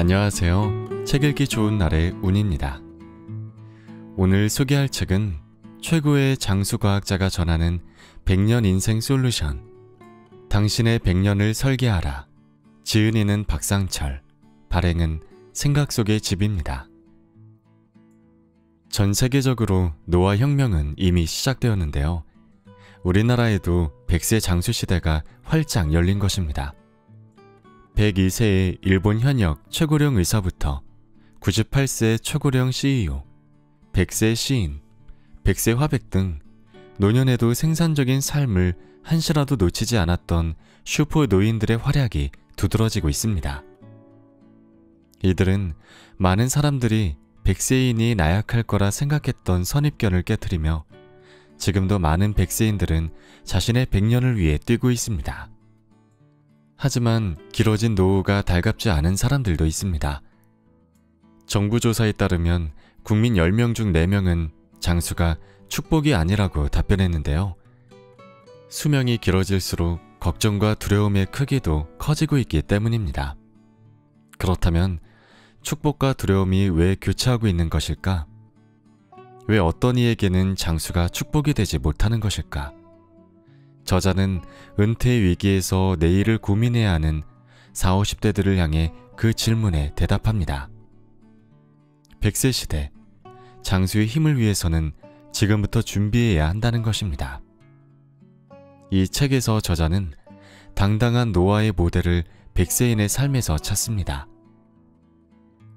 안녕하세요. 책 읽기 좋은 날의 운입니다. 오늘 소개할 책은 최고의 장수과학자가 전하는 100년 인생 솔루션 당신의 100년을 설계하라 지은이는 박상철 발행은 생각 속의 집입니다. 전 세계적으로 노화 혁명은 이미 시작되었는데요. 우리나라에도 100세 장수 시대가 활짝 열린 것입니다. 102세의 일본 현역 최고령 의사부터 98세 최고령 CEO, 100세 시인, 100세 화백 등 노년에도 생산적인 삶을 한시라도 놓치지 않았던 슈퍼 노인들의 활약이 두드러지고 있습니다. 이들은 많은 사람들이 100세인이 나약할 거라 생각했던 선입견을 깨뜨리며 지금도 많은 100세인들은 자신의 100년을 위해 뛰고 있습니다. 하지만 길어진 노후가 달갑지 않은 사람들도 있습니다. 정부 조사에 따르면 국민 10명 중 4명은 장수가 축복이 아니라고 답변했는데요. 수명이 길어질수록 걱정과 두려움의 크기도 커지고 있기 때문입니다. 그렇다면 축복과 두려움이 왜 교차하고 있는 것일까? 왜 어떤 이에게는 장수가 축복이 되지 못하는 것일까? 저자는 은퇴 위기에서 내일을 고민해야 하는 40, 50대들을 향해 그 질문에 대답합니다. 100세 시대, 장수의 힘을 위해서는 지금부터 준비해야 한다는 것입니다. 이 책에서 저자는 당당한 노아의 모델을 1 0 0세인의 삶에서 찾습니다.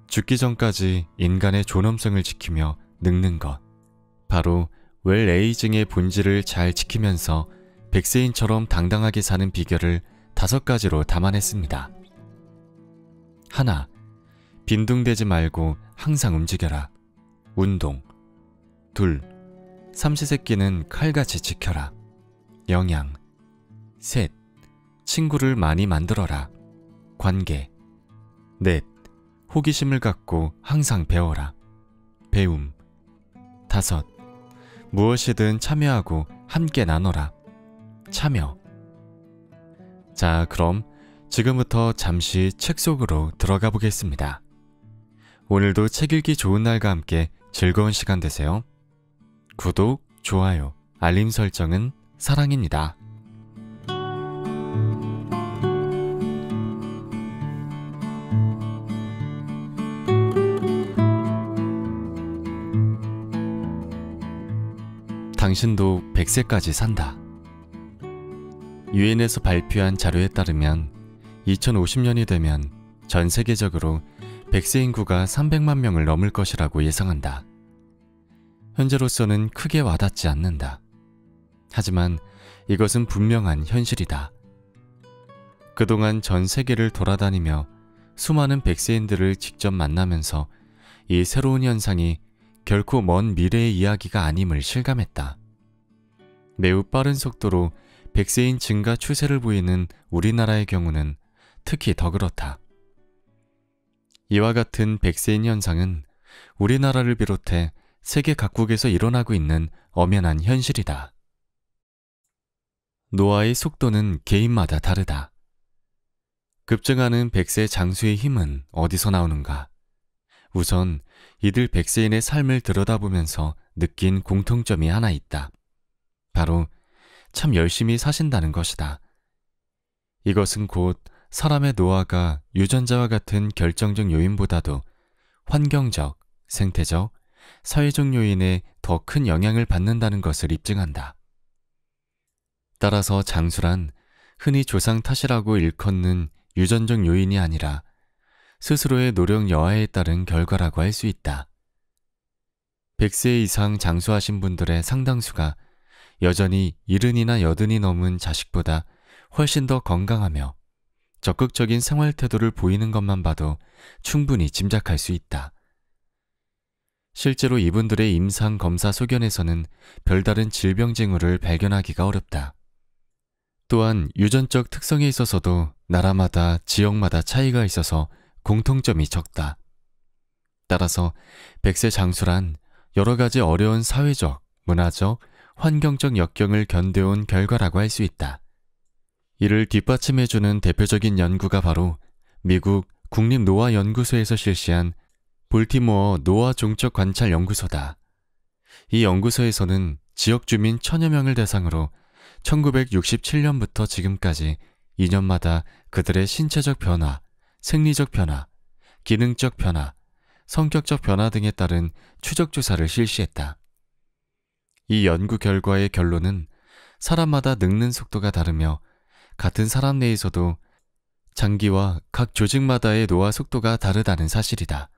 죽기 전까지 인간의 존엄성을 지키며 늙는 것, 바로 웰에이징의 본질을 잘 지키면서 백세인처럼 당당하게 사는 비결을 다섯 가지로 담아냈습니다. 하나, 빈둥대지 말고 항상 움직여라. 운동. 둘, 삼시세끼는 칼같이 지켜라. 영양. 셋, 친구를 많이 만들어라. 관계. 넷, 호기심을 갖고 항상 배워라. 배움. 다섯, 무엇이든 참여하고 함께 나눠라. 참여. 자, 그럼 지금부터 잠시 책 속으로 들어가 보겠습니다. 오늘도 책 읽기 좋은 날과 함께 즐거운 시간 되세요. 구독, 좋아요, 알림 설정은 사랑입니다. 당신도 100세까지 산다. 유엔에서 발표한 자료에 따르면 2050년이 되면 전 세계적으로 100세 인구가 300만 명을 넘을 것이라고 예상한다. 현재로서는 크게 와닿지 않는다. 하지만 이것은 분명한 현실이다. 그동안 전 세계를 돌아다니며 수많은 백세인들을 직접 만나면서 이 새로운 현상이 결코 먼 미래의 이야기가 아님을 실감했다. 매우 빠른 속도로 백세인 증가 추세를 보이는 우리나라의 경우는 특히 더 그렇다. 이와 같은 백세인 현상은 우리나라를 비롯해 세계 각국에서 일어나고 있는 엄연한 현실이다. 노화의 속도는 개인마다 다르다. 급증하는 백세 장수의 힘은 어디서 나오는가? 우선 이들 백세인의 삶을 들여다보면서 느낀 공통점이 하나 있다. 바로 참 열심히 사신다는 것이다. 이것은 곧 사람의 노화가 유전자와 같은 결정적 요인보다도 환경적, 생태적, 사회적 요인에 더 큰 영향을 받는다는 것을 입증한다. 따라서 장수란 흔히 조상 탓이라고 일컫는 유전적 요인이 아니라 스스로의 노력 여하에 따른 결과라고 할 수 있다. 100세 이상 장수하신 분들의 상당수가 여전히 이른이나 여든이 넘은 자식보다 훨씬 더 건강하며 적극적인 생활 태도를 보이는 것만 봐도 충분히 짐작할 수 있다. 실제로 이분들의 임상 검사 소견에서는 별다른 질병 징후를 발견하기가 어렵다. 또한 유전적 특성에 있어서도 나라마다 지역마다 차이가 있어서 공통점이 적다. 따라서 백세 장수란 여러 가지 어려운 사회적, 문화적, 환경적 역경을 견뎌온 결과라고 할 수 있다. 이를 뒷받침해주는 대표적인 연구가 바로 미국 국립노화연구소에서 실시한 볼티모어 노화종적관찰연구소다. 이 연구소에서는 지역 주민 천여 명을 대상으로 1967년부터 지금까지 2년마다 그들의 신체적 변화, 생리적 변화, 기능적 변화, 성격적 변화 등에 따른 추적조사를 실시했다. 이 연구 결과의 결론은 사람마다 늙는 속도가 다르며 같은 사람 내에서도 장기와 각 조직마다의 노화 속도가 다르다는 사실이다.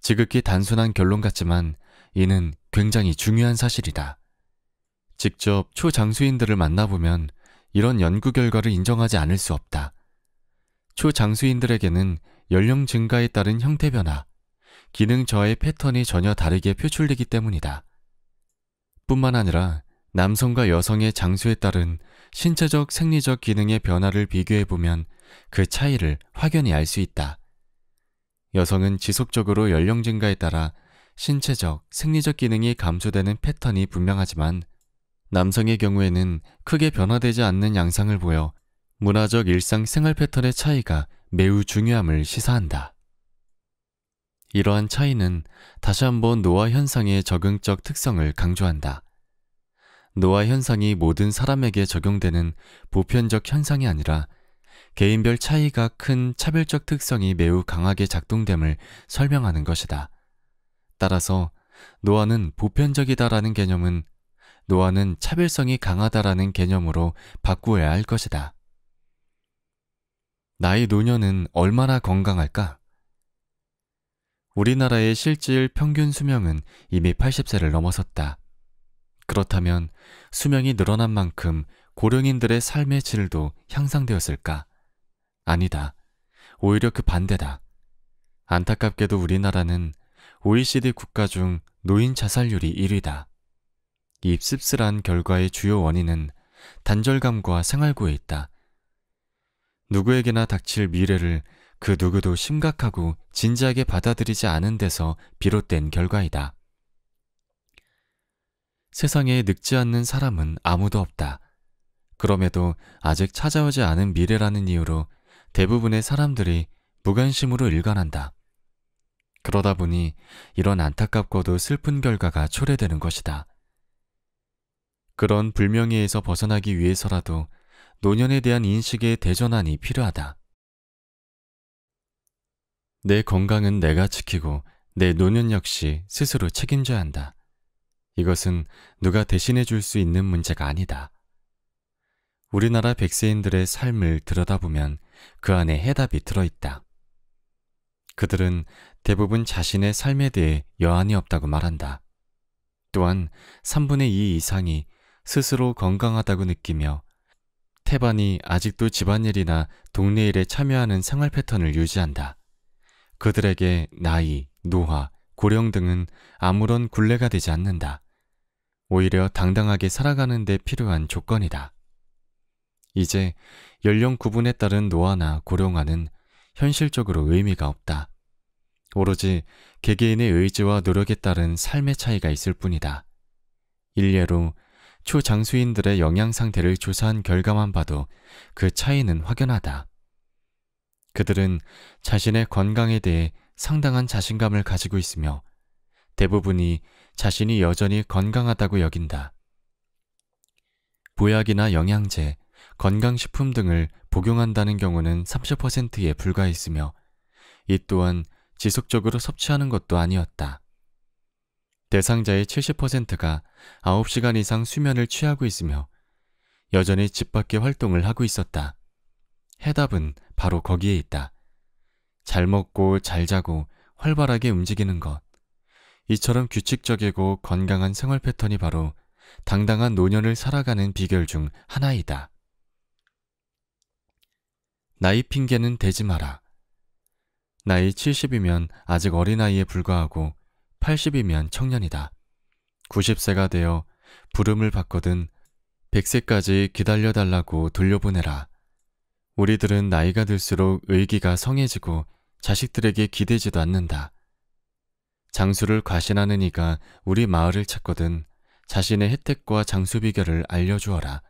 지극히 단순한 결론 같지만 이는 굉장히 중요한 사실이다. 직접 초장수인들을 만나보면 이런 연구 결과를 인정하지 않을 수 없다. 초장수인들에게는 연령 증가에 따른 형태 변화, 기능 저하의 패턴이 전혀 다르게 표출되기 때문이다. 뿐만 아니라 남성과 여성의 장수에 따른 신체적 생리적 기능의 변화를 비교해보면 그 차이를 확연히 알 수 있다. 여성은 지속적으로 연령 증가에 따라 신체적, 생리적 기능이 감소되는 패턴이 분명하지만 남성의 경우에는 크게 변화되지 않는 양상을 보여 문화적 일상 생활 패턴의 차이가 매우 중요함을 시사한다. 이러한 차이는 다시 한번 노화 현상의 적응적 특성을 강조한다. 노화 현상이 모든 사람에게 적용되는 보편적 현상이 아니라 개인별 차이가 큰 차별적 특성이 매우 강하게 작동됨을 설명하는 것이다. 따라서 노화는 보편적이다라는 개념은 노화는 차별성이 강하다라는 개념으로 바꾸어야 할 것이다. 나의 노년은 얼마나 건강할까? 우리나라의 실질 평균 수명은 이미 80세를 넘어섰다. 그렇다면 수명이 늘어난 만큼 고령인들의 삶의 질도 향상되었을까? 아니다. 오히려 그 반대다. 안타깝게도 우리나라는 OECD 국가 중 노인 자살률이 1위다. 이 씁쓸한 결과의 주요 원인은 단절감과 생활고에 있다. 누구에게나 닥칠 미래를 그 누구도 심각하고 진지하게 받아들이지 않은 데서 비롯된 결과이다. 세상에 늙지 않는 사람은 아무도 없다. 그럼에도 아직 찾아오지 않은 미래라는 이유로 대부분의 사람들이 무관심으로 일관한다. 그러다 보니 이런 안타깝고도 슬픈 결과가 초래되는 것이다. 그런 불명예에서 벗어나기 위해서라도 노년에 대한 인식의 대전환이 필요하다. 내 건강은 내가 지키고 내 노년 역시 스스로 책임져야 한다. 이것은 누가 대신해 줄 수 있는 문제가 아니다. 우리나라 백세인들의 삶을 들여다보면 그 안에 해답이 들어있다. 그들은 대부분 자신의 삶에 대해 여한이 없다고 말한다. 또한 3분의 2 이상이 스스로 건강하다고 느끼며 태반이 아직도 집안일이나 동네일에 참여하는 생활 패턴을 유지한다. 그들에게 나이, 노화, 고령 등은 아무런 굴레가 되지 않는다. 오히려 당당하게 살아가는 데 필요한 조건이다. 이제 연령 구분에 따른 노화나 고령화는 현실적으로 의미가 없다. 오로지 개개인의 의지와 노력에 따른 삶의 차이가 있을 뿐이다. 일례로 초장수인들의 영양 상태를 조사한 결과만 봐도 그 차이는 확연하다. 그들은 자신의 건강에 대해 상당한 자신감을 가지고 있으며 대부분이 자신이 여전히 건강하다고 여긴다. 보약이나 영양제, 건강식품 등을 복용한다는 경우는 30%에 불과했으며 이 또한 지속적으로 섭취하는 것도 아니었다. 대상자의 70%가 9시간 이상 수면을 취하고 있으며 여전히 집 밖의 활동을 하고 있었다. 해답은 바로 거기에 있다. 잘 먹고 잘 자고 활발하게 움직이는 것. 이처럼 규칙적이고 건강한 생활 패턴이 바로 당당한 노년을 살아가는 비결 중 하나이다. 나이 핑계는 대지 마라. 나이 70이면 아직 어린아이에 불과하고 80이면 청년이다. 90세가 되어 부름을 받거든 100세까지 기다려달라고 돌려보내라. 우리들은 나이가 들수록 의기가 성해지고 자식들에게 기대지도 않는다. 장수를 과신하는 이가 우리 마을을 찾거든 자신의 혜택과 장수 비결을 알려주어라.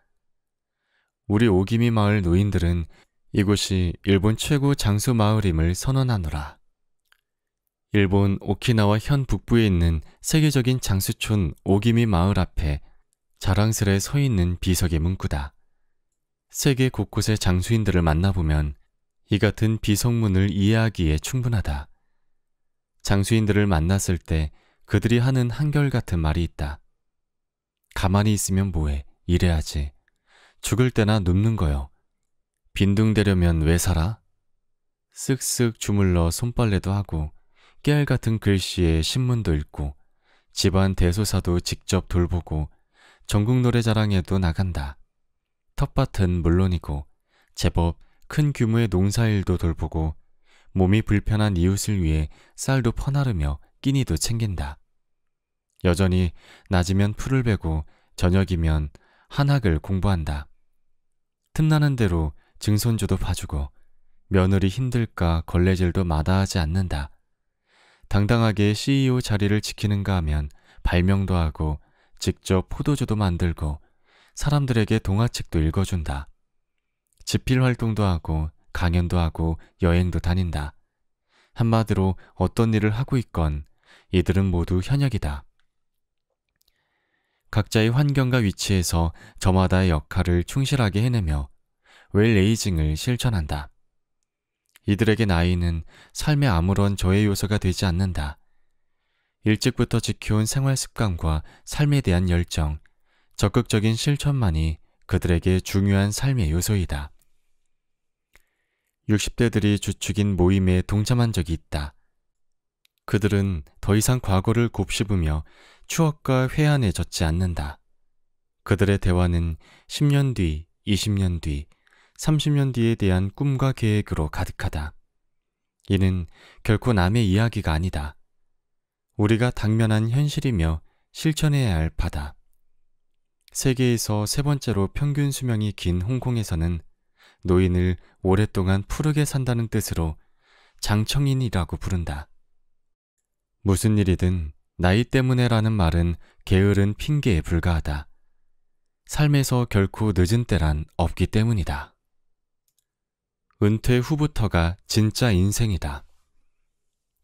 우리 오기미 마을 노인들은 이곳이 일본 최고 장수 마을임을 선언하노라. 일본 오키나와 현 북부에 있는 세계적인 장수촌 오기미 마을 앞에 자랑스레 서 있는 비석의 문구다. 세계 곳곳의 장수인들을 만나보면 이 같은 비성문을 이해하기에 충분하다. 장수인들을 만났을 때 그들이 하는 한결같은 말이 있다. 가만히 있으면 뭐해, 일해야지. 죽을 때나 눕는 거요. 빈둥대려면 왜 살아? 쓱쓱 주물러 손빨래도 하고 깨알 같은 글씨에 신문도 읽고 집안 대소사도 직접 돌보고 전국 노래자랑에도 나간다. 텃밭은 물론이고 제법 큰 규모의 농사일도 돌보고 몸이 불편한 이웃을 위해 쌀도 퍼나르며 끼니도 챙긴다. 여전히 낮이면 풀을 베고 저녁이면 한학을 공부한다. 틈나는 대로 증손주도 봐주고 며느리 힘들까 걸레질도 마다하지 않는다. 당당하게 CEO 자리를 지키는가 하면 발명도 하고 직접 포도주도 만들고 사람들에게 동화책도 읽어준다. 집필 활동도 하고 강연도 하고 여행도 다닌다. 한마디로 어떤 일을 하고 있건 이들은 모두 현역이다. 각자의 환경과 위치에서 저마다의 역할을 충실하게 해내며 웰레이징을 실천한다. 이들에게 나이는 삶의 아무런 저해 요소가 되지 않는다. 일찍부터 지켜온 생활 습관과 삶에 대한 열정, 적극적인 실천만이 그들에게 중요한 삶의 요소이다. 60대들이 주축인 모임에 동참한 적이 있다. 그들은 더 이상 과거를 곱씹으며 추억과 회한에 젖지 않는다. 그들의 대화는 10년 뒤, 20년 뒤, 30년 뒤에 대한 꿈과 계획으로 가득하다. 이는 결코 남의 이야기가 아니다. 우리가 당면한 현실이며 실천해야 할 바다. 세계에서 세 번째로 평균 수명이 긴 홍콩에서는 노인을 오랫동안 푸르게 산다는 뜻으로 장청인이라고 부른다. 무슨 일이든 나이 때문에라는 말은 게으른 핑계에 불과하다. 삶에서 결코 늦은 때란 없기 때문이다. 은퇴 후부터가 진짜 인생이다.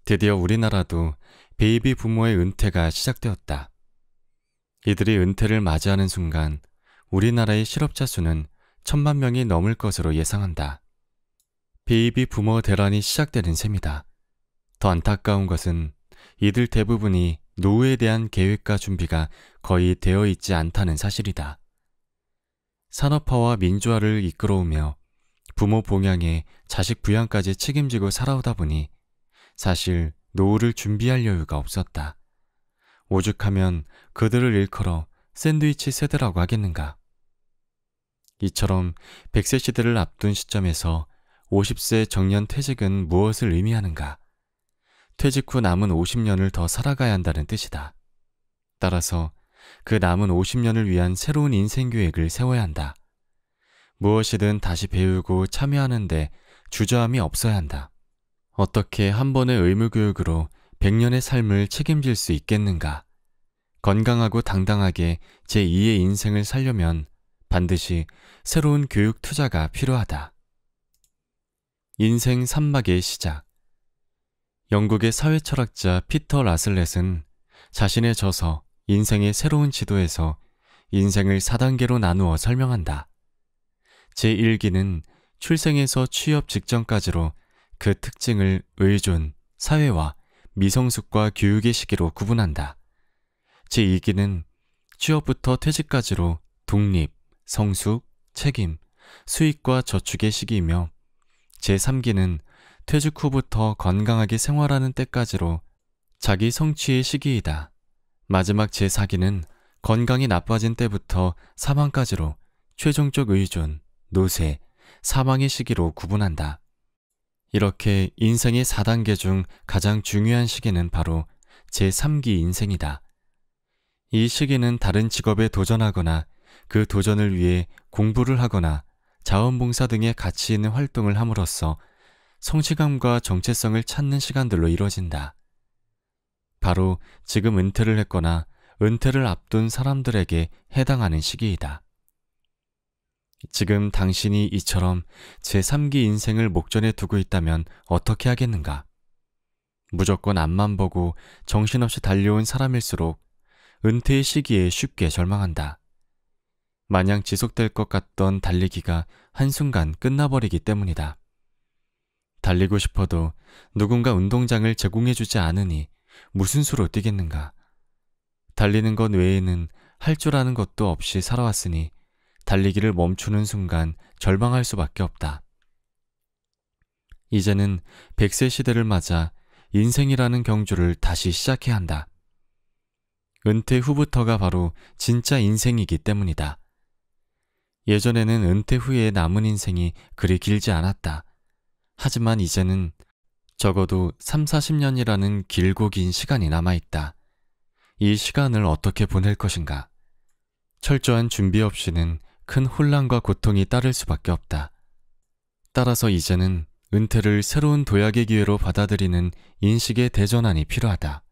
드디어 우리나라도 베이비 부모의 은퇴가 시작되었다. 이들이 은퇴를 맞이하는 순간 우리나라의 실업자 수는 천만 명이 넘을 것으로 예상한다. 베이비 부모 대란이 시작되는 셈이다. 더 안타까운 것은 이들 대부분이 노후에 대한 계획과 준비가 거의 되어 있지 않다는 사실이다. 산업화와 민주화를 이끌어오며 부모 봉양에 자식 부양까지 책임지고 살아오다 보니 사실 노후를 준비할 여유가 없었다. 오죽하면 그들을 일컬어 샌드위치 세대라고 하겠는가. 이처럼 100세 시대를 앞둔 시점에서 50세 정년 퇴직은 무엇을 의미하는가? 퇴직 후 남은 50년을 더 살아가야 한다는 뜻이다. 따라서 그 남은 50년을 위한 새로운 인생 계획을 세워야 한다. 무엇이든 다시 배우고 참여하는데 주저함이 없어야 한다. 어떻게 한 번의 의무교육으로 100년의 삶을 책임질 수 있겠는가? 건강하고 당당하게 제2의 인생을 살려면 반드시 새로운 교육 투자가 필요하다. 인생 3막의 시작 영국의 사회철학자 피터 라슬렛은 자신의 저서 인생의 새로운 지도에서 인생을 4단계로 나누어 설명한다. 제1기는 출생에서 취업 직전까지로 그 특징을 의존, 사회와 미성숙과 교육의 시기로 구분한다. 제2기는 취업부터 퇴직까지로 독립, 성숙, 책임, 수익과 저축의 시기이며 제 3기는 퇴직 후부터 건강하게 생활하는 때까지로 자기 성취의 시기이다. 마지막 제 4기는 건강이 나빠진 때부터 사망까지로 최종적 의존, 노쇠, 사망의 시기로 구분한다. 이렇게 인생의 4단계 중 가장 중요한 시기는 바로 제3기 인생이다. 이 시기는 다른 직업에 도전하거나 그 도전을 위해 공부를 하거나 자원봉사 등의 가치 있는 활동을 함으로써 성취감과 정체성을 찾는 시간들로 이루어진다 바로 지금 은퇴를 했거나 은퇴를 앞둔 사람들에게 해당하는 시기이다. 지금 당신이 이처럼 제3기 인생을 목전에 두고 있다면 어떻게 하겠는가? 무조건 앞만 보고 정신없이 달려온 사람일수록 은퇴의 시기에 쉽게 절망한다. 마냥 지속될 것 같던 달리기가 한순간 끝나버리기 때문이다. 달리고 싶어도 누군가 운동장을 제공해주지 않으니 무슨 수로 뛰겠는가. 달리는 것 외에는 할 줄 아는 것도 없이 살아왔으니 달리기를 멈추는 순간 절망할 수밖에 없다. 이제는 백세 시대를 맞아 인생이라는 경주를 다시 시작해야 한다. 은퇴 후부터가 바로 진짜 인생이기 때문이다. 예전에는 은퇴 후에 남은 인생이 그리 길지 않았다. 하지만 이제는 적어도 3, 40년이라는 길고 긴 시간이 남아있다. 이 시간을 어떻게 보낼 것인가? 철저한 준비 없이는 큰 혼란과 고통이 따를 수밖에 없다. 따라서 이제는 은퇴를 새로운 도약의 기회로 받아들이는 인식의 대전환이 필요하다.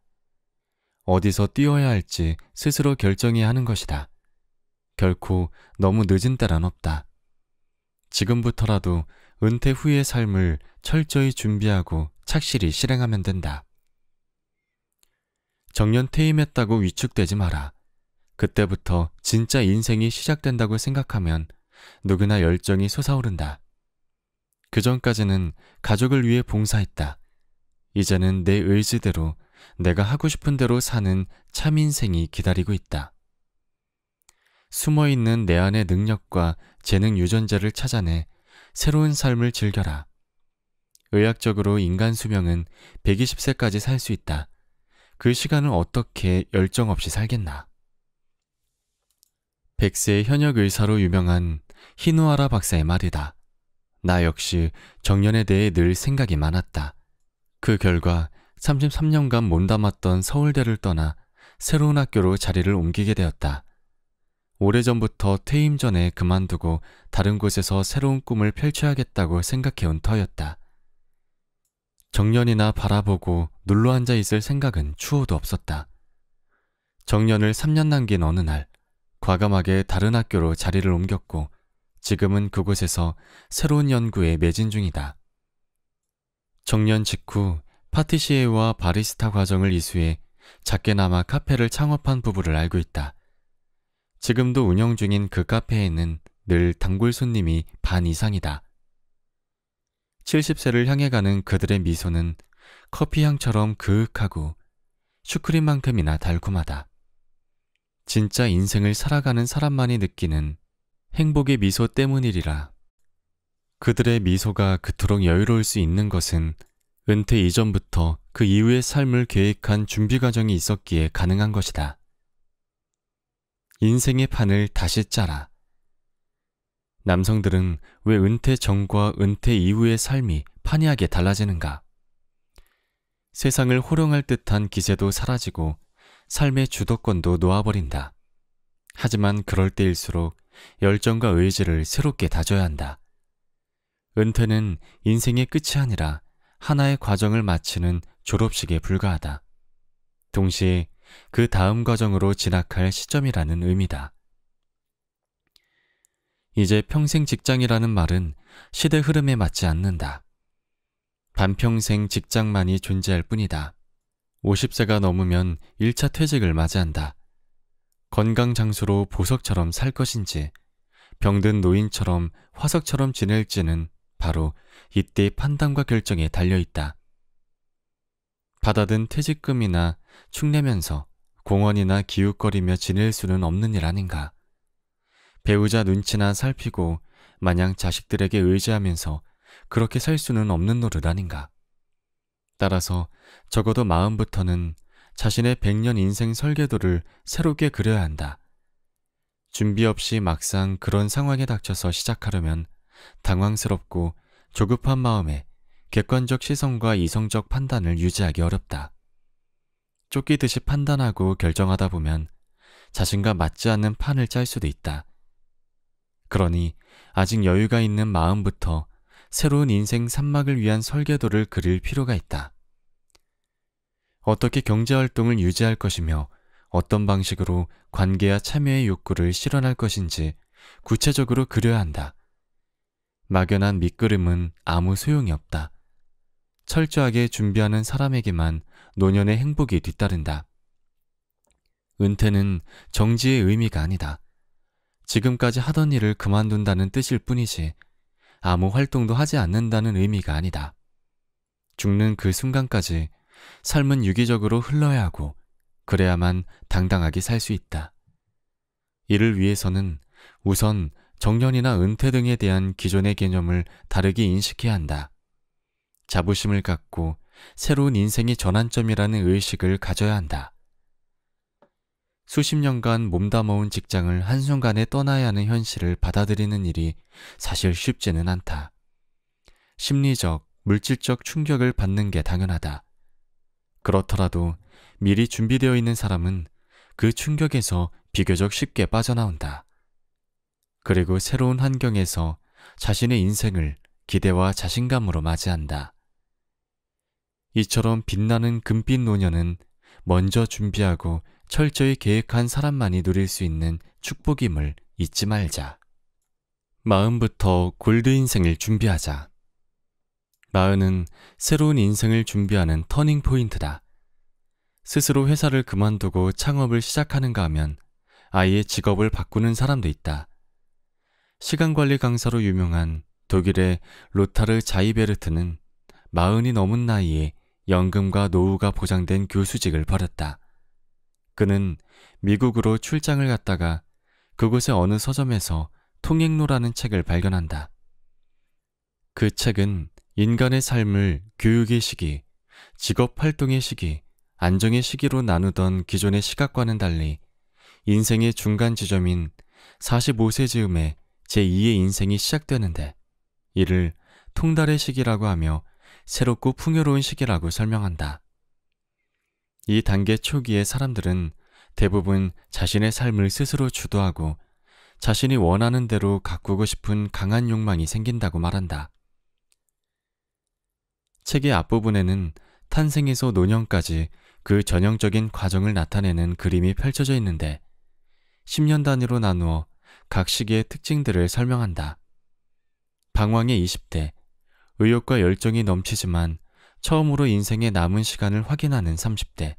어디서 뛰어야 할지 스스로 결정해야 하는 것이다. 결코 너무 늦은 때란 없다. 지금부터라도 은퇴 후의 삶을 철저히 준비하고 착실히 실행하면 된다. 정년 퇴임했다고 위축되지 마라. 그때부터 진짜 인생이 시작된다고 생각하면 누구나 열정이 솟아오른다. 그전까지는 가족을 위해 봉사했다. 이제는 내 의지대로 내가 하고 싶은 대로 사는 참 인생이 기다리고 있다. 숨어 있는 내 안의 능력과 재능 유전자를 찾아내 새로운 삶을 즐겨라. 의학적으로 인간 수명은 120세까지 살 수 있다. 그 시간을 어떻게 열정 없이 살겠나? 100세 현역 의사로 유명한 히누아라 박사의 말이다. 나 역시 정년에 대해 늘 생각이 많았다. 그 결과 33년간 몸담았던 서울대를 떠나 새로운 학교로 자리를 옮기게 되었다. 오래전부터 퇴임 전에 그만두고 다른 곳에서 새로운 꿈을 펼쳐야겠다고 생각해온 터였다. 정년이나 바라보고 눌러 앉아 있을 생각은 추호도 없었다. 정년을 3년 남긴 어느 날, 과감하게 다른 학교로 자리를 옮겼고 지금은 그곳에서 새로운 연구에 매진 중이다. 정년 직후 파티시에와 바리스타 과정을 이수해 작게나마 카페를 창업한 부부를 알고 있다. 지금도 운영 중인 그 카페에는 늘 단골 손님이 반 이상이다. 70세를 향해 가는 그들의 미소는 커피향처럼 그윽하고 슈크림만큼이나 달콤하다. 진짜 인생을 살아가는 사람만이 느끼는 행복의 미소 때문이리라. 그들의 미소가 그토록 여유로울 수 있는 것은 은퇴 이전부터 그 이후의 삶을 계획한 준비 과정이 있었기에 가능한 것이다. 인생의 판을 다시 짜라. 남성들은 왜 은퇴 전과 은퇴 이후의 삶이 판이하게 달라지는가? 세상을 호령할 듯한 기세도 사라지고 삶의 주도권도 놓아버린다. 하지만 그럴 때일수록 열정과 의지를 새롭게 다져야 한다. 은퇴는 인생의 끝이 아니라 하나의 과정을 마치는 졸업식에 불과하다. 동시에 그 다음 과정으로 진학할 시점이라는 의미다. 이제 평생 직장이라는 말은 시대 흐름에 맞지 않는다. 반평생 직장만이 존재할 뿐이다. 50세가 넘으면 1차 퇴직을 맞이한다. 건강 장수로 보석처럼 살 것인지, 병든 노인처럼 화석처럼 지낼지는 바로 이때 판단과 결정에 달려있다. 받아든 퇴직금이나 축내면서 공원이나 기웃거리며 지낼 수는 없는 일 아닌가. 배우자 눈치나 살피고 마냥 자식들에게 의지하면서 그렇게 살 수는 없는 노릇 아닌가. 따라서 적어도 마음부터는 자신의 백년 인생 설계도를 새롭게 그려야 한다. 준비 없이 막상 그런 상황에 닥쳐서 시작하려면 당황스럽고 조급한 마음에 객관적 시선과 이성적 판단을 유지하기 어렵다. 쫓기듯이 판단하고 결정하다 보면 자신과 맞지 않는 판을 짤 수도 있다. 그러니 아직 여유가 있는 마음부터 새로운 인생 산막을 위한 설계도를 그릴 필요가 있다. 어떻게 경제활동을 유지할 것이며 어떤 방식으로 관계와 참여의 욕구를 실현할 것인지 구체적으로 그려야 한다. 막연한 밑그름은 아무 소용이 없다. 철저하게 준비하는 사람에게만 노년의 행복이 뒤따른다. 은퇴는 정지의 의미가 아니다. 지금까지 하던 일을 그만둔다는 뜻일 뿐이지 아무 활동도 하지 않는다는 의미가 아니다. 죽는 그 순간까지 삶은 유기적으로 흘러야 하고 그래야만 당당하게 살 수 있다. 이를 위해서는 우선 정년이나 은퇴 등에 대한 기존의 개념을 다르게 인식해야 한다. 자부심을 갖고 새로운 인생의 전환점이라는 의식을 가져야 한다. 수십 년간 몸담아온 직장을 한순간에 떠나야 하는 현실을 받아들이는 일이 사실 쉽지는 않다. 심리적, 물질적 충격을 받는 게 당연하다. 그렇더라도 미리 준비되어 있는 사람은 그 충격에서 비교적 쉽게 빠져나온다. 그리고 새로운 환경에서 자신의 인생을 기대와 자신감으로 맞이한다. 이처럼 빛나는 금빛 노년은 먼저 준비하고 철저히 계획한 사람만이 누릴 수 있는 축복임을 잊지 말자. 마음부터 골드 인생을 준비하자. 마흔은 새로운 인생을 준비하는 터닝 포인트다. 스스로 회사를 그만두고 창업을 시작하는가 하면 아예 직업을 바꾸는 사람도 있다. 시간관리 강사로 유명한 독일의 로타르 자이베르트는 마흔이 넘은 나이에 연금과 노후가 보장된 교수직을 벌였다 그는 미국으로 출장을 갔다가 그곳의 어느 서점에서 통행로라는 책을 발견한다. 그 책은 인간의 삶을 교육의 시기, 직업 활동의 시기, 안정의 시기로 나누던 기존의 시각과는 달리 인생의 중간 지점인 45세 즈음에 제2의 인생이 시작되는데 이를 통달의 시기라고 하며 새롭고 풍요로운 시기라고 설명한다. 이 단계 초기의 사람들은 대부분 자신의 삶을 스스로 주도하고 자신이 원하는 대로 가꾸고 싶은 강한 욕망이 생긴다고 말한다. 책의 앞부분에는 탄생에서 노년까지 그 전형적인 과정을 나타내는 그림이 펼쳐져 있는데 10년 단위로 나누어 각 시기의 특징들을 설명한다. 방황의 20대, 의욕과 열정이 넘치지만 처음으로 인생의 남은 시간을 확인하는 30대,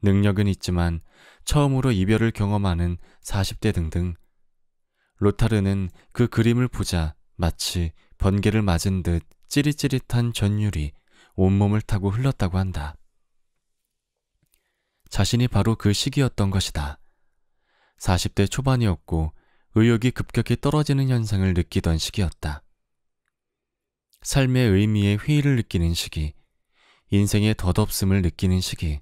능력은 있지만 처음으로 이별을 경험하는 40대 등등 로타르는 그 그림을 보자 마치 번개를 맞은 듯 찌릿찌릿한 전율이 온몸을 타고 흘렀다고 한다. 자신이 바로 그 시기였던 것이다. 40대 초반이었고 의욕이 급격히 떨어지는 현상을 느끼던 시기였다. 삶의 의미에 회의를 느끼는 시기, 인생의 덧없음을 느끼는 시기,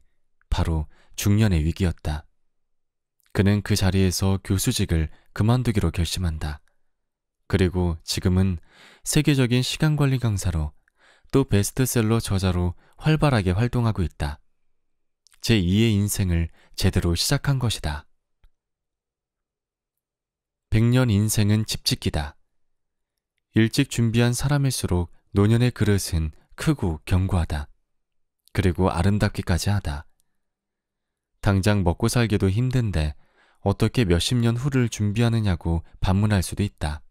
바로 중년의 위기였다. 그는 그 자리에서 교수직을 그만두기로 결심한다. 그리고 지금은 세계적인 시간관리 강사로 또 베스트셀러 저자로 활발하게 활동하고 있다. 제2의 인생을 제대로 시작한 것이다. 백년 인생은 집 짓기다. 일찍 준비한 사람일수록 노년의 그릇은 크고 견고하다. 그리고 아름답기까지 하다. 당장 먹고 살기도 힘든데 어떻게 몇십 년 후를 준비하느냐고 반문할 수도 있다.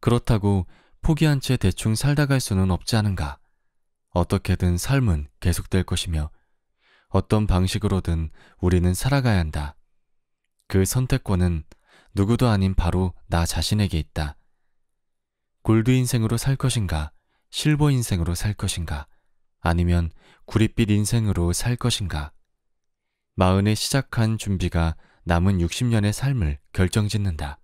그렇다고 포기한 채 대충 살다 갈 수는 없지 않은가. 어떻게든 삶은 계속될 것이며 어떤 방식으로든 우리는 살아가야 한다. 그 선택권은 누구도 아닌 바로 나 자신에게 있다. 골드 인생으로 살 것인가, 실버 인생으로 살 것인가, 아니면 구릿빛 인생으로 살 것인가. 마흔에 시작한 준비가 남은 60년의 삶을 결정짓는다.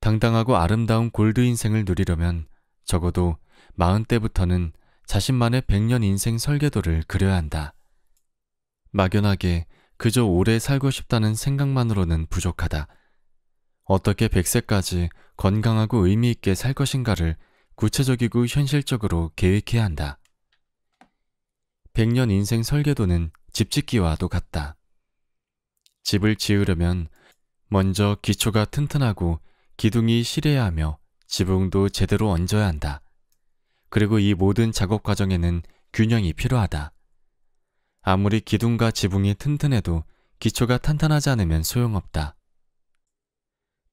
당당하고 아름다운 골드 인생을 누리려면 적어도 마흔 때부터는 자신만의 백년 인생 설계도를 그려야 한다. 막연하게 그저 오래 살고 싶다는 생각만으로는 부족하다. 어떻게 100세까지 건강하고 의미있게 살 것인가를 구체적이고 현실적으로 계획해야 한다. 100년 인생 설계도는 집 짓기와도 같다. 집을 지으려면 먼저 기초가 튼튼하고 기둥이 실해야 하며 지붕도 제대로 얹어야 한다. 그리고 이 모든 작업 과정에는 균형이 필요하다. 아무리 기둥과 지붕이 튼튼해도 기초가 탄탄하지 않으면 소용없다.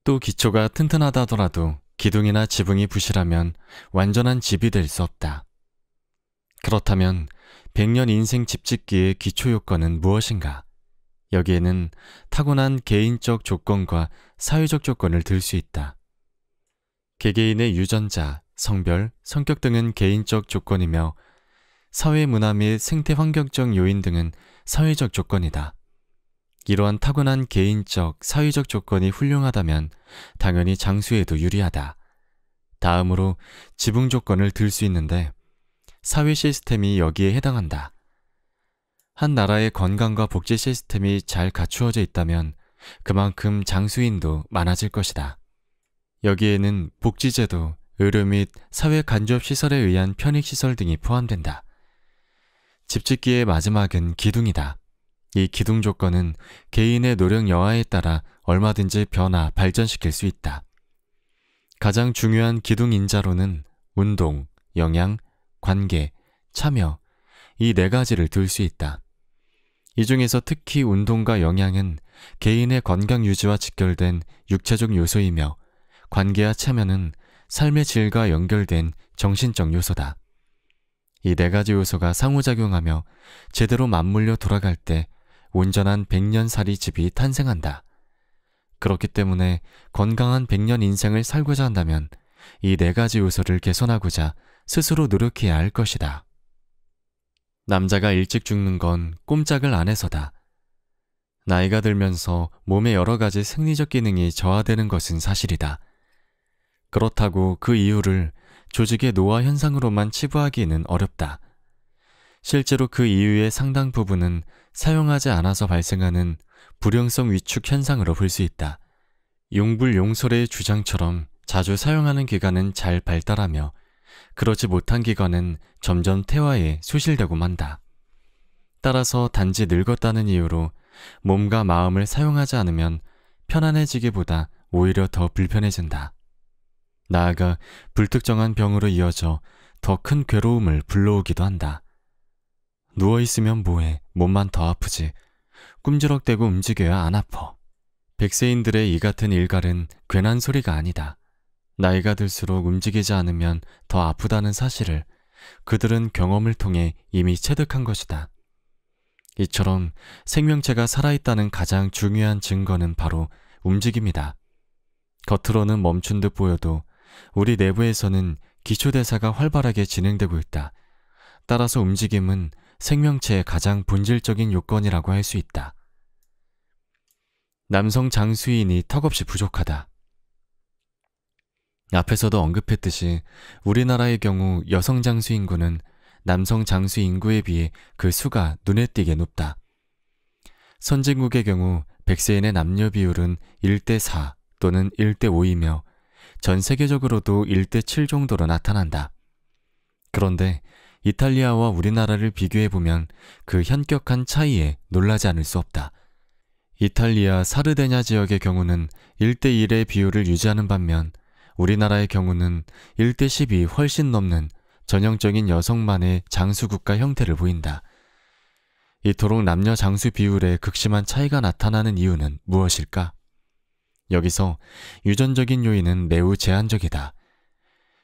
또 기초가 튼튼하다더라도 기둥이나 지붕이 부실하면 완전한 집이 될 수 없다. 그렇다면 100년 인생 집 짓기의 기초 요건은 무엇인가? 여기에는 타고난 개인적 조건과 사회적 조건을 들 수 있다. 개개인의 유전자, 성별, 성격 등은 개인적 조건이며 사회 문화 및 생태 환경적 요인 등은 사회적 조건이다. 이러한 타고난 개인적, 사회적 조건이 훌륭하다면 당연히 장수에도 유리하다. 다음으로 지붕 조건을 들 수 있는데 사회 시스템이 여기에 해당한다. 한 나라의 건강과 복지 시스템이 잘 갖추어져 있다면 그만큼 장수인도 많아질 것이다. 여기에는 복지제도, 의료 및 사회 간접시설에 의한 편익시설 등이 포함된다. 집짓기의 마지막은 기둥이다. 이 기둥 조건은 개인의 노력 여하에 따라 얼마든지 변화, 발전시킬 수 있다. 가장 중요한 기둥 인자로는 운동, 영양 관계, 참여, 이 네 가지를 둘 수 있다. 이 중에서 특히 운동과 영양은 개인의 건강 유지와 직결된 육체적 요소이며 관계와 참여는 삶의 질과 연결된 정신적 요소다. 이네 가지 요소가 상호작용하며 제대로 맞물려 돌아갈 때 온전한 백년살이 집이 탄생한다. 그렇기 때문에 건강한 백년 인생을 살고자 한다면 이 네 가지 요소를 개선하고자 스스로 노력해야 할 것이다. 남자가 일찍 죽는 건 꼼짝을 안 해서다. 나이가 들면서 몸의 여러 가지 생리적 기능이 저하되는 것은 사실이다. 그렇다고 그 이유를 조직의 노화 현상으로만 치부하기는 어렵다. 실제로 그 이유의 상당 부분은 사용하지 않아서 발생하는 불용성 위축 현상으로 볼 수 있다. 용불용설의 주장처럼 자주 사용하는 기관은 잘 발달하며 그러지 못한 기관은 점점 퇴화에 소실되고 만다. 따라서 단지 늙었다는 이유로 몸과 마음을 사용하지 않으면 편안해지기보다 오히려 더 불편해진다. 나아가 불특정한 병으로 이어져 더 큰 괴로움을 불러오기도 한다. 누워있으면 뭐해, 몸만 더 아프지. 꿈지럭대고 움직여야 안아퍼 백세인들의 이 같은 일갈은 괜한 소리가 아니다. 나이가 들수록 움직이지 않으면 더 아프다는 사실을 그들은 경험을 통해 이미 체득한 것이다. 이처럼 생명체가 살아있다는 가장 중요한 증거는 바로 움직임이다. 겉으로는 멈춘 듯 보여도 우리 내부에서는 기초대사가 활발하게 진행되고 있다. 따라서 움직임은 생명체의 가장 본질적인 요건이라고 할 수 있다. 남성 장수인이 턱없이 부족하다. 앞에서도 언급했듯이 우리나라의 경우 여성 장수 인구는 남성 장수 인구에 비해 그 수가 눈에 띄게 높다. 선진국의 경우 백세인의 남녀 비율은 1대 4 또는 1대 5이며 전 세계적으로도 1대7 정도로 나타난다. 그런데 이탈리아와 우리나라를 비교해보면 그 현격한 차이에 놀라지 않을 수 없다. 이탈리아 사르데냐 지역의 경우는 1대1의 비율을 유지하는 반면 우리나라의 경우는 1대10이 훨씬 넘는 전형적인 여성만의 장수국가 형태를 보인다. 이토록 남녀 장수 비율에 극심한 차이가 나타나는 이유는 무엇일까? 여기서 유전적인 요인은 매우 제한적이다.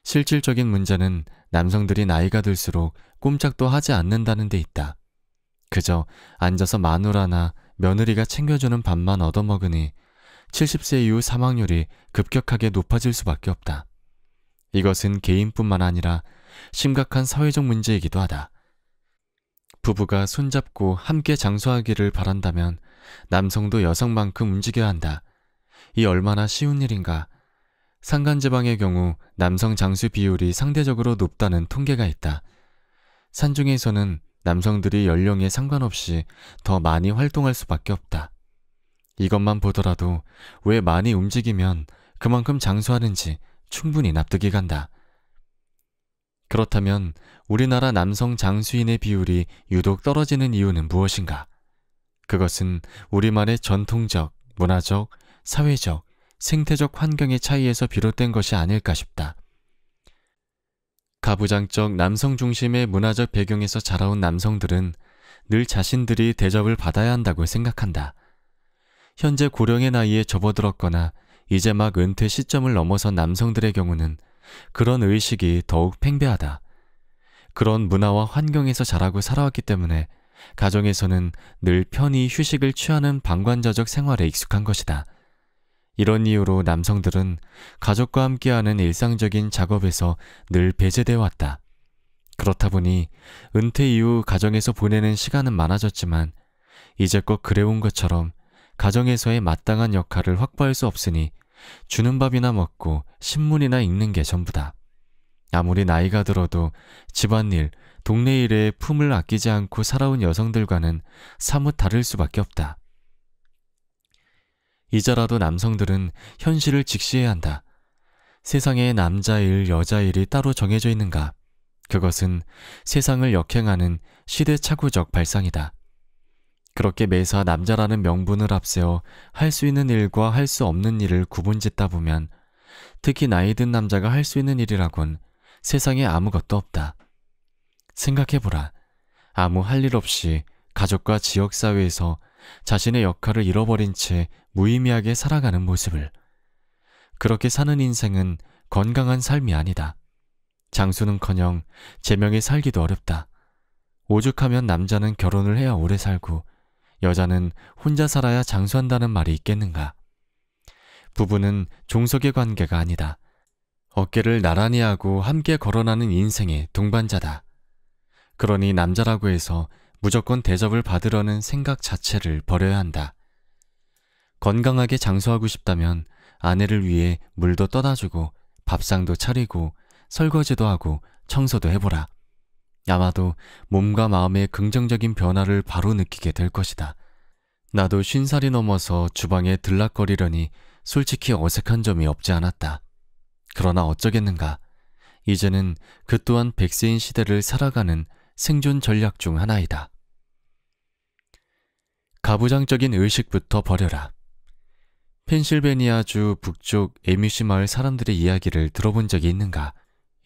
실질적인 문제는 남성들이 나이가 들수록 꼼짝도 하지 않는다는 데 있다. 그저 앉아서 마누라나 며느리가 챙겨주는 밥만 얻어먹으니 70세 이후 사망률이 급격하게 높아질 수밖에 없다. 이것은 개인뿐만 아니라 심각한 사회적 문제이기도 하다. 부부가 손잡고 함께 장수하기를 바란다면 남성도 여성만큼 움직여야 한다. 이 얼마나 쉬운 일인가. 산간지방의 경우 남성 장수 비율이 상대적으로 높다는 통계가 있다. 산중에서는 남성들이 연령에 상관없이 더 많이 활동할 수밖에 없다. 이것만 보더라도 왜 많이 움직이면 그만큼 장수하는지 충분히 납득이 간다. 그렇다면 우리나라 남성 장수인의 비율이 유독 떨어지는 이유는 무엇인가? 그것은 우리만의 전통적, 문화적, 사회적, 생태적 환경의 차이에서 비롯된 것이 아닐까 싶다. 가부장적 남성 중심의 문화적 배경에서 자라온 남성들은 늘 자신들이 대접을 받아야 한다고 생각한다. 현재 고령의 나이에 접어들었거나 이제 막 은퇴 시점을 넘어선 남성들의 경우는 그런 의식이 더욱 팽배하다. 그런 문화와 환경에서 자라고 살아왔기 때문에 가정에서는 늘 편히 휴식을 취하는 방관자적 생활에 익숙한 것이다. 이런 이유로 남성들은 가족과 함께하는 일상적인 작업에서 늘 배제되어 왔다. 그렇다 보니 은퇴 이후 가정에서 보내는 시간은 많아졌지만 이제껏 그래온 것처럼 가정에서의 마땅한 역할을 확보할 수 없으니 주는 밥이나 먹고 신문이나 읽는 게 전부다. 아무리 나이가 들어도 집안일, 동네 일에 품을 아끼지 않고 살아온 여성들과는 사뭇 다를 수밖에 없다. 이제라도 남성들은 현실을 직시해야 한다. 세상에 남자일, 여자일이 따로 정해져 있는가? 그것은 세상을 역행하는 시대착오적 발상이다. 그렇게 매사 남자라는 명분을 앞세워 할 수 있는 일과 할 수 없는 일을 구분짓다 보면 특히 나이 든 남자가 할 수 있는 일이라곤 세상에 아무것도 없다. 생각해보라. 아무 할 일 없이 가족과 지역사회에서 자신의 역할을 잃어버린 채 무의미하게 살아가는 모습을. 그렇게 사는 인생은 건강한 삶이 아니다. 장수는커녕 제명에 살기도 어렵다. 오죽하면 남자는 결혼을 해야 오래 살고 여자는 혼자 살아야 장수한다는 말이 있겠는가. 부부는 종속의 관계가 아니다. 어깨를 나란히 하고 함께 걸어나는 인생의 동반자다. 그러니 남자라고 해서 무조건 대접을 받으려는 생각 자체를 버려야 한다. 건강하게 장수하고 싶다면 아내를 위해 물도 떠다주고 밥상도 차리고 설거지도 하고 청소도 해보라. 아마도 몸과 마음의 긍정적인 변화를 바로 느끼게 될 것이다. 나도 쉰 살이 넘어서 주방에 들락거리려니 솔직히 어색한 점이 없지 않았다. 그러나 어쩌겠는가. 이제는 그 또한 백세인 시대를 살아가는 생존 전략 중 하나이다. 가부장적인 의식부터 버려라. 펜실베니아주 북쪽 에뮤시 마을 사람들의 이야기를 들어본 적이 있는가?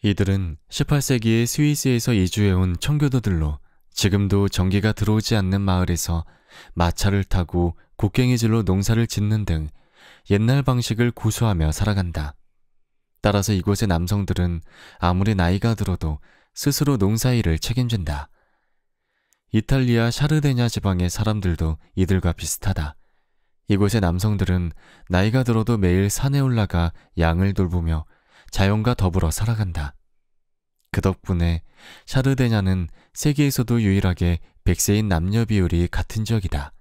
이들은 18세기에 스위스에서 이주해온 청교도들로 지금도 전기가 들어오지 않는 마을에서 마차를 타고 곡괭이질로 농사를 짓는 등 옛날 방식을 고수하며 살아간다. 따라서 이곳의 남성들은 아무리 나이가 들어도 스스로 농사일을 책임진다. 이탈리아 샤르데냐 지방의 사람들도 이들과 비슷하다. 이곳의 남성들은 나이가 들어도 매일 산에 올라가 양을 돌보며 자연과 더불어 살아간다. 그 덕분에 샤르데냐는 세계에서도 유일하게 100세인 남녀 비율이 같은 지역이다.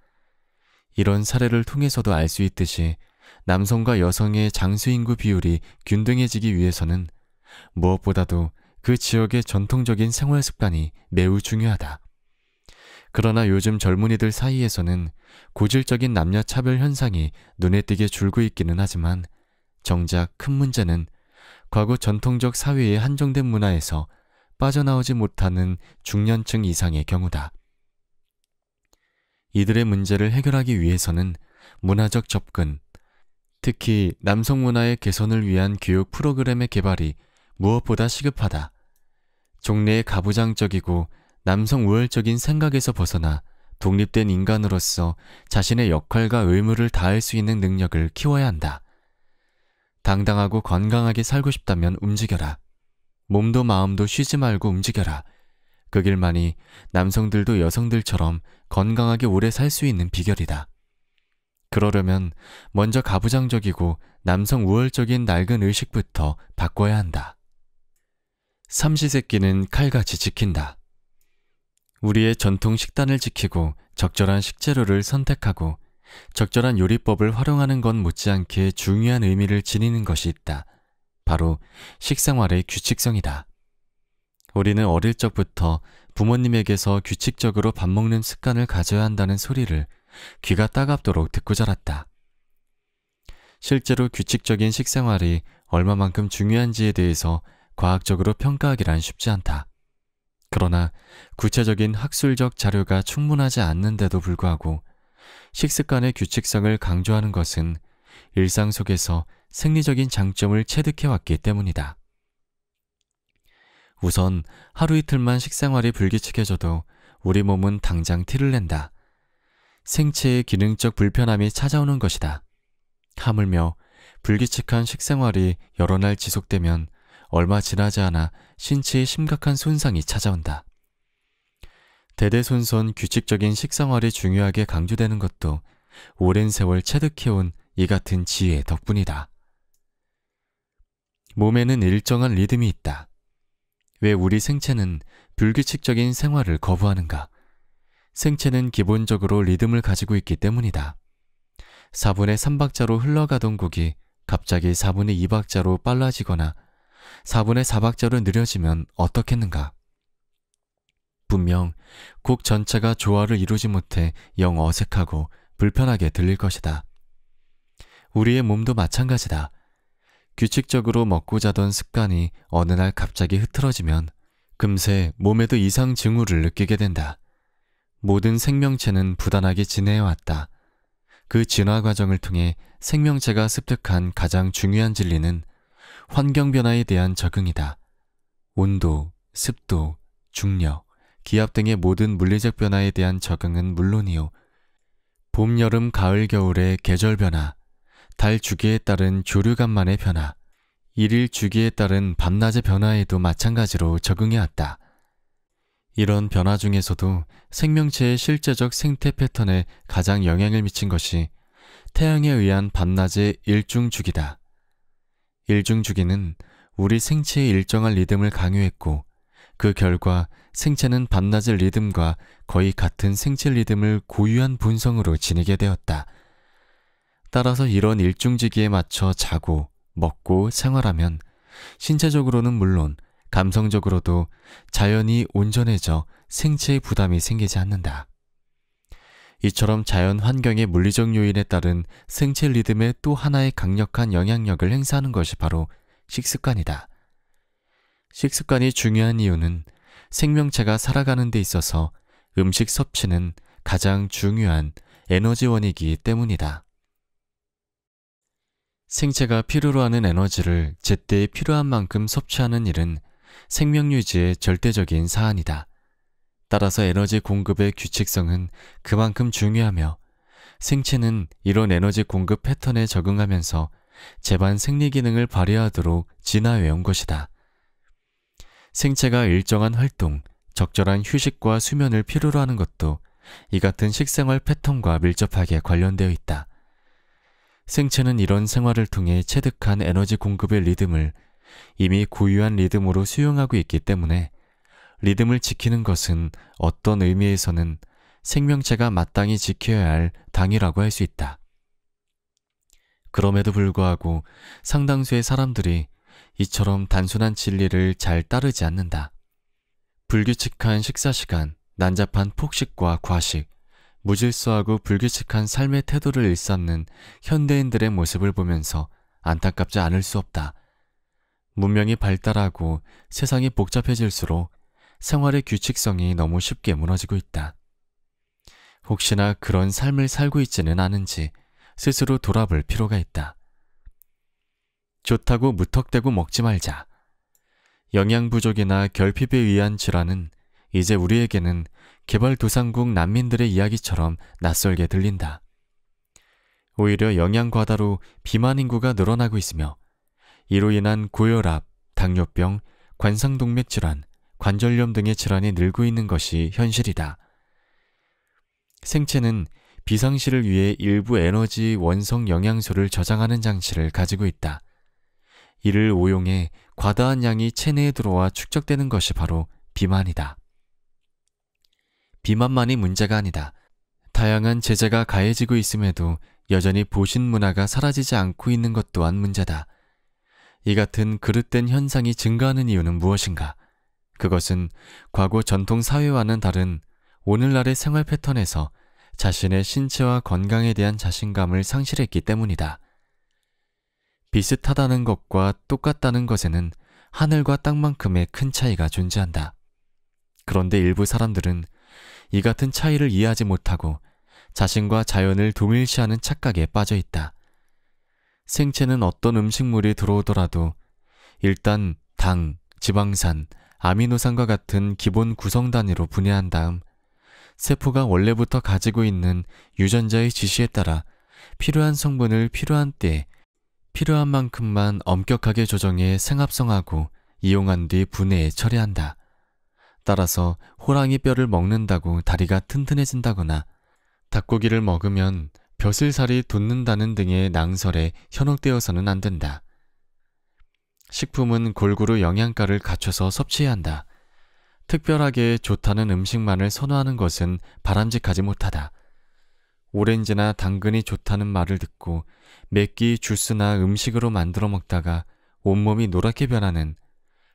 이런 사례를 통해서도 알 수 있듯이 남성과 여성의 장수인구 비율이 균등해지기 위해서는 무엇보다도 그 지역의 전통적인 생활 습관이 매우 중요하다. 그러나 요즘 젊은이들 사이에서는 고질적인 남녀 차별 현상이 눈에 띄게 줄고 있기는 하지만 정작 큰 문제는 과거 전통적 사회의 한정된 문화에서 빠져나오지 못하는 중년층 이상의 경우다. 이들의 문제를 해결하기 위해서는 문화적 접근, 특히 남성 문화의 개선을 위한 교육 프로그램의 개발이 무엇보다 시급하다. 종래의 가부장적이고 남성 우월적인 생각에서 벗어나 독립된 인간으로서 자신의 역할과 의무를 다할 수 있는 능력을 키워야 한다. 당당하고 건강하게 살고 싶다면 움직여라. 몸도 마음도 쉬지 말고 움직여라. 그 길만이 남성들도 여성들처럼 건강하게 오래 살 수 있는 비결이다. 그러려면 먼저 가부장적이고 남성 우월적인 낡은 의식부터 바꿔야 한다. 삼시세끼는 칼같이 지킨다. 우리의 전통 식단을 지키고 적절한 식재료를 선택하고 적절한 요리법을 활용하는 건 못지않게 중요한 의미를 지니는 것이 있다. 바로 식생활의 규칙성이다. 우리는 어릴 적부터 부모님에게서 규칙적으로 밥 먹는 습관을 가져야 한다는 소리를 귀가 따갑도록 듣고 자랐다. 실제로 규칙적인 식생활이 얼마만큼 중요한지에 대해서 과학적으로 평가하기란 쉽지 않다. 그러나 구체적인 학술적 자료가 충분하지 않는데도 불구하고 식습관의 규칙성을 강조하는 것은 일상 속에서 생리적인 장점을 체득해왔기 때문이다. 우선 하루 이틀만 식생활이 불규칙해져도 우리 몸은 당장 티를 낸다. 생체의 기능적 불편함이 찾아오는 것이다. 하물며 불규칙한 식생활이 여러 날 지속되면 얼마 지나지 않아 신체에 심각한 손상이 찾아온다. 대대손손 규칙적인 식생활이 중요하게 강조되는 것도 오랜 세월 체득해온 이 같은 지혜 덕분이다. 몸에는 일정한 리듬이 있다. 왜 우리 생체는 불규칙적인 생활을 거부하는가? 생체는 기본적으로 리듬을 가지고 있기 때문이다. 4분의 3박자로 흘러가던 곡이 갑자기 4분의 2박자로 빨라지거나 4분의 4박자로 느려지면 어떻겠는가? 분명 곡 전체가 조화를 이루지 못해 영 어색하고 불편하게 들릴 것이다. 우리의 몸도 마찬가지다. 규칙적으로 먹고 자던 습관이 어느 날 갑자기 흐트러지면 금세 몸에도 이상 증후를 느끼게 된다. 모든 생명체는 부단하게 지내해왔다그 진화 과정을 통해 생명체가 습득한 가장 중요한 진리는 환경 변화에 대한 적응이다. 온도, 습도, 중력, 기압 등의 모든 물리적 변화에 대한 적응은 물론이요. 봄, 여름, 가을, 겨울의 계절 변화, 달 주기에 따른 조류간만의 변화, 일일 주기에 따른 밤낮의 변화에도 마찬가지로 적응해 왔다. 이런 변화 중에서도 생명체의 실제적 생태 패턴에 가장 영향을 미친 것이 태양에 의한 밤낮의 일중 주기다. 일중주기는 우리 생체의 일정한 리듬을 강요했고 그 결과 생체는 밤낮의 리듬과 거의 같은 생체 리듬을 고유한 본성으로 지니게 되었다. 따라서 이런 일중지기에 맞춰 자고, 먹고, 생활하면 신체적으로는 물론 감성적으로도 자연히 온전해져 생체의 부담이 생기지 않는다. 이처럼 자연 환경의 물리적 요인에 따른 생체 리듬의또 하나의 강력한 영향력을 행사하는 것이 바로 식습관이다. 식습관이 중요한 이유는 생명체가 살아가는 데 있어서 음식 섭취는 가장 중요한 에너지원이기 때문이다. 생체가 필요로 하는 에너지를 제때 필요한 만큼 섭취하는 일은 생명 유지의 절대적인 사안이다. 따라서 에너지 공급의 규칙성은 그만큼 중요하며 생체는 이런 에너지 공급 패턴에 적응하면서 제반 생리 기능을 발휘하도록 진화해온 것이다. 생체가 일정한 활동, 적절한 휴식과 수면을 필요로 하는 것도 이 같은 식생활 패턴과 밀접하게 관련되어 있다. 생체는 이런 생활을 통해 체득한 에너지 공급의 리듬을 이미 고유한 리듬으로 수용하고 있기 때문에 리듬을 지키는 것은 어떤 의미에서는 생명체가 마땅히 지켜야 할 당이라고 할 수 있다. 그럼에도 불구하고 상당수의 사람들이 이처럼 단순한 진리를 잘 따르지 않는다. 불규칙한 식사 시간, 난잡한 폭식과 과식, 무질서하고 불규칙한 삶의 태도를 일삼는 현대인들의 모습을 보면서 안타깝지 않을 수 없다. 문명이 발달하고 세상이 복잡해질수록 생활의 규칙성이 너무 쉽게 무너지고 있다. 혹시나 그런 삶을 살고 있지는 않은지 스스로 돌아볼 필요가 있다. 좋다고 무턱대고 먹지 말자. 영양 부족이나 결핍에 의한 질환은 이제 우리에게는 개발도상국 난민들의 이야기처럼 낯설게 들린다. 오히려 영양 과다로 비만 인구가 늘어나고 있으며 이로 인한 고혈압, 당뇨병, 관상동맥 질환, 관절염 등의 질환이 늘고 있는 것이 현실이다. 생체는 비상시를 위해 일부 에너지 원성 영양소를 저장하는 장치를 가지고 있다. 이를 오용해 과다한 양이 체내에 들어와 축적되는 것이 바로 비만이다. 비만만이 문제가 아니다. 다양한 제재가 가해지고 있음에도 여전히 보신 문화가 사라지지 않고 있는 것 또한 문제다. 이 같은 그릇된 현상이 증가하는 이유는 무엇인가? 그것은 과거 전통 사회와는 다른 오늘날의 생활 패턴에서 자신의 신체와 건강에 대한 자신감을 상실했기 때문이다. 비슷하다는 것과 똑같다는 것에는 하늘과 땅만큼의 큰 차이가 존재한다. 그런데 일부 사람들은 이 같은 차이를 이해하지 못하고 자신과 자연을 동일시하는 착각에 빠져 있다. 생체는 어떤 음식물이 들어오더라도 일단 당, 지방산, 아미노산과 같은 기본 구성 단위로 분해한 다음 세포가 원래부터 가지고 있는 유전자의 지시에 따라 필요한 성분을 필요한 때에 필요한 만큼만 엄격하게 조정해 생합성하고 이용한 뒤 분해에 처리한다. 따라서 호랑이 뼈를 먹는다고 다리가 튼튼해진다거나 닭고기를 먹으면 벼슬살이 돋는다는 등의 낭설에 현혹되어서는 안 된다. 식품은 골고루 영양가를 갖춰서 섭취해야 한다. 특별하게 좋다는 음식만을 선호하는 것은 바람직하지 못하다. 오렌지나 당근이 좋다는 말을 듣고 맵기 주스나 음식으로 만들어 먹다가 온몸이 노랗게 변하는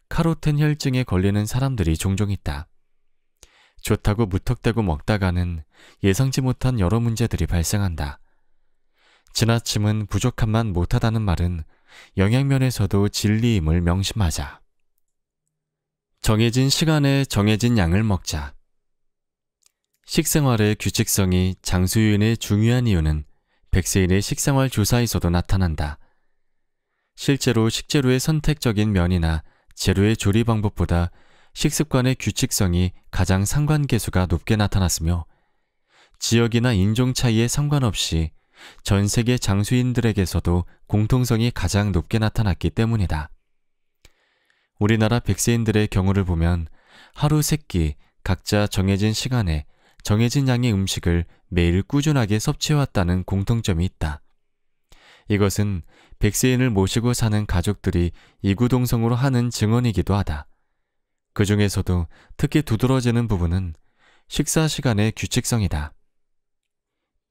카로텐 혈증에 걸리는 사람들이 종종 있다. 좋다고 무턱대고 먹다가는 예상치 못한 여러 문제들이 발생한다. 지나침은 부족함만 못하다는 말은 영양면에서도 진리임을 명심하자. 정해진 시간에 정해진 양을 먹자. 식생활의 규칙성이 장수유인의 중요한 이유는 백세인의 식생활 조사에서도 나타난다. 실제로 식재료의 선택적인 면이나 재료의 조리 방법보다 식습관의 규칙성이 가장 상관계수가 높게 나타났으며 지역이나 인종 차이에 상관없이 전 세계 장수인들에게서도 공통성이 가장 높게 나타났기 때문이다. 우리나라 백세인들의 경우를 보면 하루 세끼 각자 정해진 시간에 정해진 양의 음식을 매일 꾸준하게 섭취해왔다는 공통점이 있다. 이것은 백세인을 모시고 사는 가족들이 이구동성으로 하는 증언이기도 하다. 그 중에서도 특히 두드러지는 부분은 식사 시간의 규칙성이다.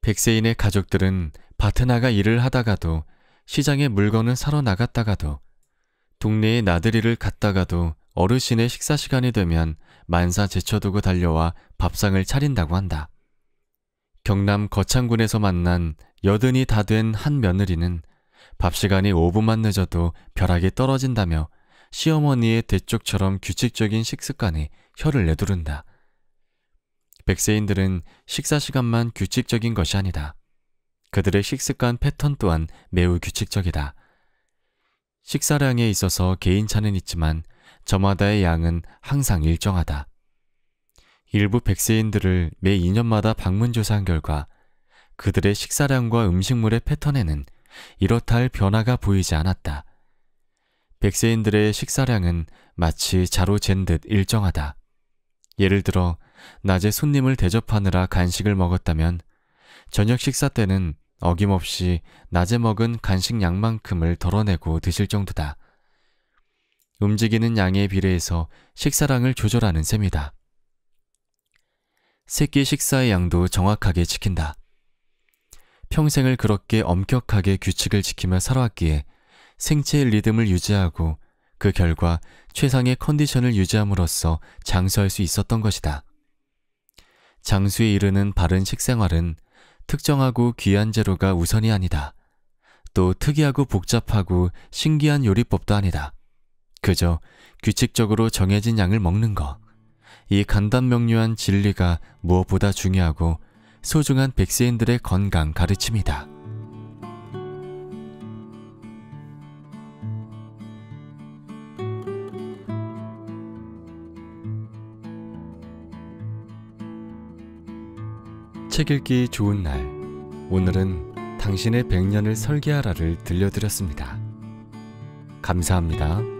백세인의 가족들은 바트 나가 일을 하다가도 시장에 물건을 사러 나갔다가도 동네에 나들이를 갔다가도 어르신의 식사 시간이 되면 만사 제쳐두고 달려와 밥상을 차린다고 한다. 경남 거창군에서 만난 여든이 다 된 한 며느리는 밥 시간이 5분만 늦어도 벼락이 떨어진다며 시어머니의 대쪽처럼 규칙적인 식습관이 혀를 내두른다. 백세인들은 식사 시간만 규칙적인 것이 아니다. 그들의 식습관 패턴 또한 매우 규칙적이다. 식사량에 있어서 개인차는 있지만 저마다의 양은 항상 일정하다. 일부 백세인들을 매 2년마다 방문조사한 결과 그들의 식사량과 음식물의 패턴에는 이렇다 할 변화가 보이지 않았다. 백세인들의 식사량은 마치 자로 잰 듯 일정하다. 예를 들어 낮에 손님을 대접하느라 간식을 먹었다면 저녁 식사 때는 어김없이 낮에 먹은 간식 양만큼을 덜어내고 드실 정도다. 움직이는 양에 비례해서 식사량을 조절하는 셈이다. 새끼 식사의 양도 정확하게 지킨다. 평생을 그렇게 엄격하게 규칙을 지키며 살아왔기에 생체의 리듬을 유지하고 그 결과 최상의 컨디션을 유지함으로써 장수할 수 있었던 것이다. 장수에 이르는 바른 식생활은 특정하고 귀한 재료가 우선이 아니다. 또 특이하고 복잡하고 신기한 요리법도 아니다. 그저 규칙적으로 정해진 양을 먹는 것. 이 간단명료한 진리가 무엇보다 중요하고 소중한 백세인들의 건강 가르침이다. 책 읽기 좋은 날. 오늘은 당신의 100년을 설계하라를 들려드렸습니다. 감사합니다.